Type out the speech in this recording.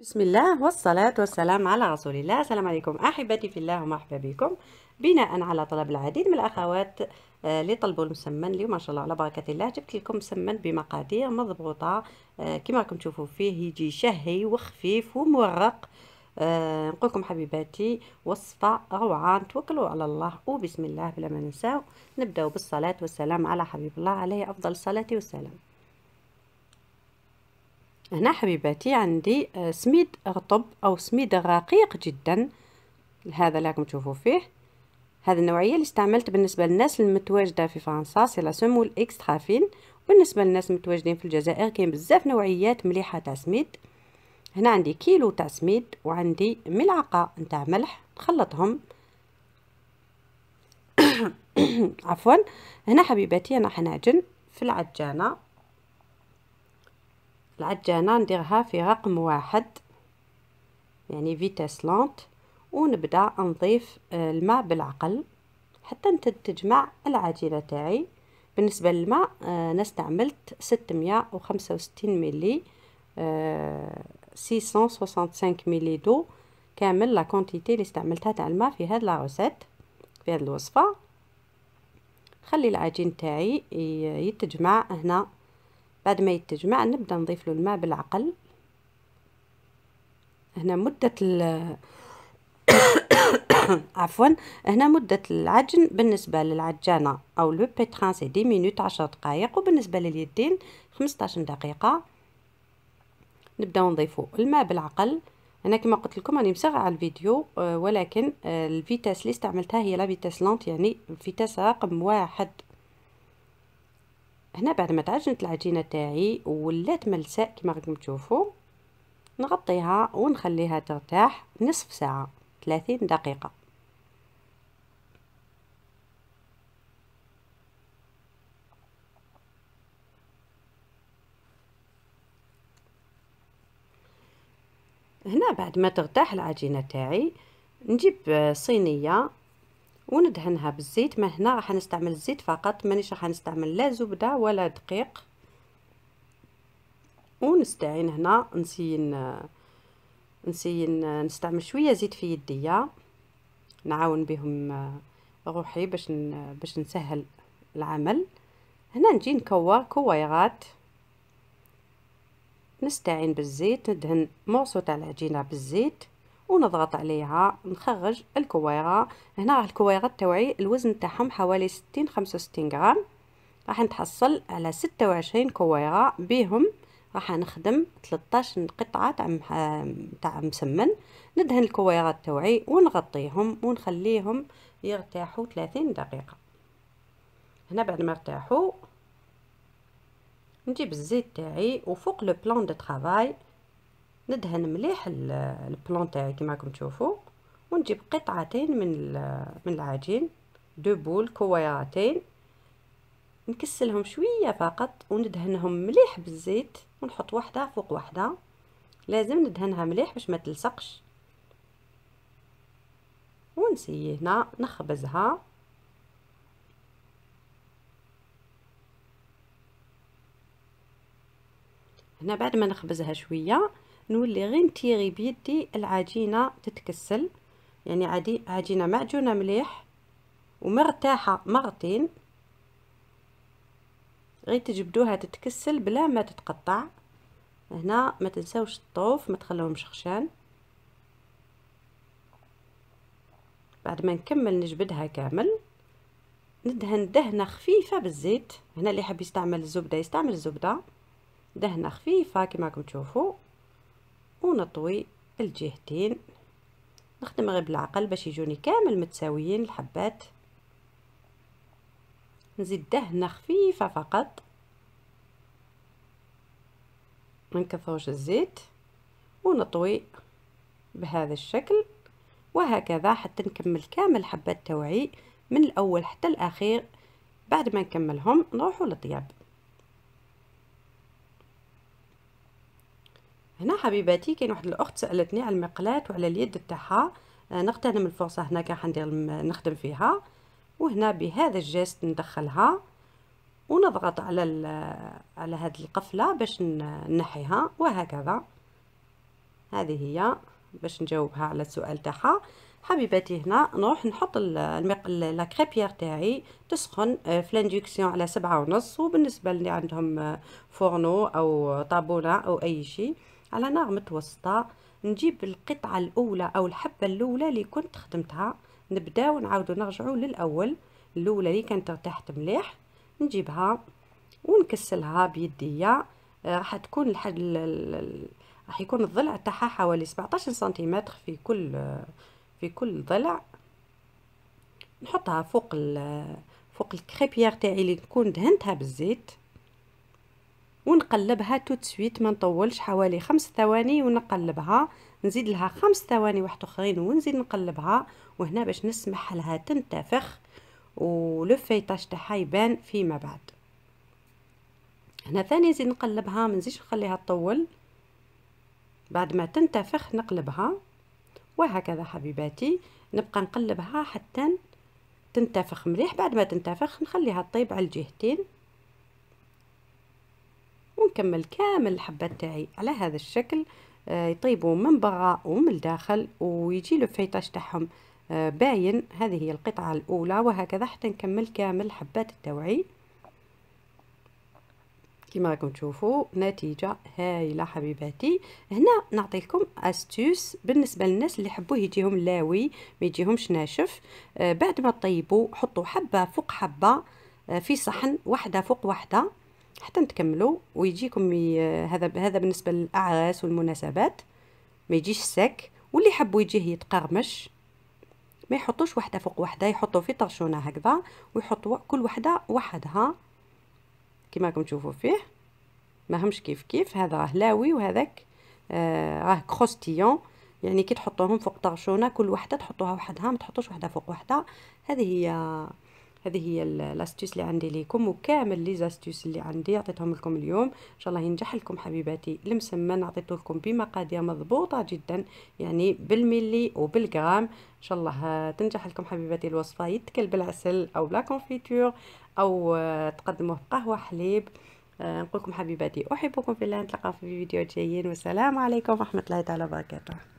بسم الله والصلاة والسلام على رسول الله السلام عليكم أحبتي في الله ومرحبا بكم بناء على طلب العديد من الأخوات اللي آه، طلبوا المسمن اليوم ما شاء الله على بركة الله جبت لكم مسمن بمقادير مضبوطة آه، كما راكم تشوفوا فيه يجي شهي وخفيف ومورق آه، نقول لكم حبيباتي وصفة روعة توكلوا على الله وبسم الله بلا ما ننساو نبداو بالصلاة والسلام على حبيب الله عليه أفضل الصلاة والسلام هنا حبيباتي عندي آه، سميد رطب او سميد رقيق جدا هذا اللي راكم تشوفوا فيه هذه النوعيه اللي استعملت بالنسبه للناس المتواجده في فرنسا سي لا سمو الاكسترافين بالنسبه للناس المتواجدين في الجزائر كاين بزاف نوعيات مليحه تاع سميد هنا عندي كيلو تاع سميد وعندي ملعقه نتاع ملح نخلطهم عفوا هنا حبيباتي انا حنعجن في العجانه العجانة نديرها في رقم واحد يعني فيتاس لونت ونبدأ نضيف آه، الماء بالعقل حتى تجمع العجينة تاعي بالنسبة للماء أنا استعملت 665 ملي 665 ملي دو كامل لا كونتيتي اللي استعملتها تاع الماء في هاد لاغوسيت في هاد الوصفة خلي العجين تاعي يتجمع هنا بعد ما يتجمع نبدا نضيف له الماء بالعقل هنا مدة ال عفوا هنا مدة العجن بالنسبة للعجانة أو لو بيتخان سي دي مينوت 10 دقايق وبالنسبة لليدين خمسطاش دقيقة نبداو نضيفو الماء بالعقل انا كما قلت لكم راني مسغعه على الفيديو آه، ولكن آه، الفيتاس اللي استعملتها هي لا فيتاس لونت يعني الفيتاس رقم واحد هنا بعد ما تعجنت العجينه تاعي ولات ملساء كما راكم تشوفوا نغطيها ونخليها ترتاح نصف ساعه 30 دقيقه هنا بعد ما ترتاح العجينه تاعي نجيب صينيه وندهنها بالزيت ما هنا راح نستعمل الزيت فقط مانيش راح نستعمل لا زبده ولا دقيق ونستعين هنا نسين نسين نستعمل شويه زيت في يديا نعاون بهم روحي باش باش نسهل العمل هنا نجي نكور كويرات نستعين بالزيت ندهن معصو تاع العجينه بالزيت ونضغط عليها نخرج الكويره هنا راه الكويغه التوعي الوزن تاعهم حوالي 60 65 غرام راح نتحصل على 26 كويره بهم راح نخدم 13 قطعه تاع تاع مسمن ندهن الكويغات توعي ونغطيهم ونخليهم يرتاحوا 30 دقيقه هنا بعد ما ارتاحوا نجيب الزيت تاعي وفوق لو بلان دو طرافاي ندهن مليح البلون تاعي كما راكم تشوفوا ونجيب قطعتين من من العجين دو بول كويرتين نكسلهم شويه فقط وندهنهم مليح بالزيت ونحط وحده فوق وحده لازم ندهنها مليح باش ما تلصقش ونسيي هنا نخبزها هنا بعد ما نخبزها شويه نولي غير نتيغي بيدي العجينه تتكسل يعني عادي عجينه معجونه مليح ومرتاحه مرتين غير تجبدوها تتكسل بلا ما تتقطع هنا ما تنساوش الطوف ما تخلوهمش خشان بعد ما نكمل نجبدها كامل ندهن دهنه خفيفه بالزيت هنا اللي حاب يستعمل الزبده يستعمل الزبده دهنه خفيفه كما راكم تشوفوا ونطوي الجهتين نخدم غير بالعقل باش يجوني كامل متساويين الحبات نزيد دهنه خفيفه فقط ما نكثروش الزيت ونطوي بهذا الشكل وهكذا حتى نكمل كامل حبات توعي من الاول حتى الاخير بعد ما نكملهم نروحوا للطياب هنا حبيباتي كاين واحد الاخت سالتني على المقلاه وعلى اليد تاعها آه، نغتنم الفرصه هنا كاع ندير نخدم فيها وهنا بهذا الجست ندخلها ونضغط على على هذه القفله باش ننحيها وهكذا هذه هي باش نجاوبها على السؤال تاعها حبيباتي هنا نروح نحط المقل لا كريبيير تاعي تسخن آه، في لانديكسيون على سبعة ونص وبالنسبه اللي عندهم آه، فورنو او طابونه او اي شيء على نار متوسطه نجيب القطعه الاولى او الحبه الاولى اللي كنت خدمتها نبداو نعاودو نرجعو للاول الاولى اللي كانت ارتاحت مليح نجيبها ونكسلها بيدية آه، راح تكون الحد راح يكون الضلع تاعها حوالي 17 سنتيمتر في كل في كل ضلع نحطها فوق فوق الكريبيير تاعي اللي نكون دهنتها بالزيت ونقلبها توت سويت ما نطولش حوالي خمس ثواني ونقلبها نزيد لها خمس ثواني واحد اخرين ونزيد نقلبها وهنا باش نسمح لها تنتفخ ولو فيطاج تاعها يبان فيما بعد هنا ثاني نزيد نقلبها ما نزيدش نخليها تطول بعد ما تنتفخ نقلبها وهكذا حبيباتي نبقى نقلبها حتى تنتفخ مليح بعد ما تنتفخ نخليها طيب على الجهتين ونكمل كامل الحبات تاعي على هذا الشكل آه، يطيبوا من برا ومن الداخل ويجي فيطاج تاعهم آه، باين هذه هي القطعة الأولى وهكذا حتى نكمل كامل الحبات التوعي كما راكم تشوفوا نتيجة هايلة حبيباتي هنا نعطيكم استيوس بالنسبة للناس اللي يحبوا يجيهم لاوي ما يجيهمش ناشف آه، بعد ما طيبوا حطوا حبة فوق حبة في صحن واحدة فوق واحدة حتى نتكملوا ويجيكم هذا هذا بالنسبه للاعراس والمناسبات ما يجيش ساك واللي حبوا يجيه يتقرمش ما يحطوش وحده فوق وحده يحطوا في طرشونه هكذا ويحطوا كل وحده وحدها كما راكم تشوفوا فيه ما همش كيف كيف هذا راه لاوي وهذاك آه راه كروستيون يعني كي تحطوهم فوق طرشونه كل وحده تحطوها وحدها ما تحطوش وحده فوق وحده هذه هي هذه هي لاستوس اللي عندي ليكم وكامل لي زاستيس اللي عندي عطيتهم لكم اليوم ان شاء الله ينجح لكم حبيباتي المسمن عطيته لكم بمقادير مضبوطه جدا يعني بالملي وبالغرام ان شاء الله تنجح لكم حبيباتي الوصفه يتكل بالعسل او بلا كونفيتور او آه، تقدموه بقهوه حليب آه، نقول لكم حبيباتي احبكم في الله نتلاقاو في فيديو جايين والسلام عليكم ورحمه الله تعالى وبركاته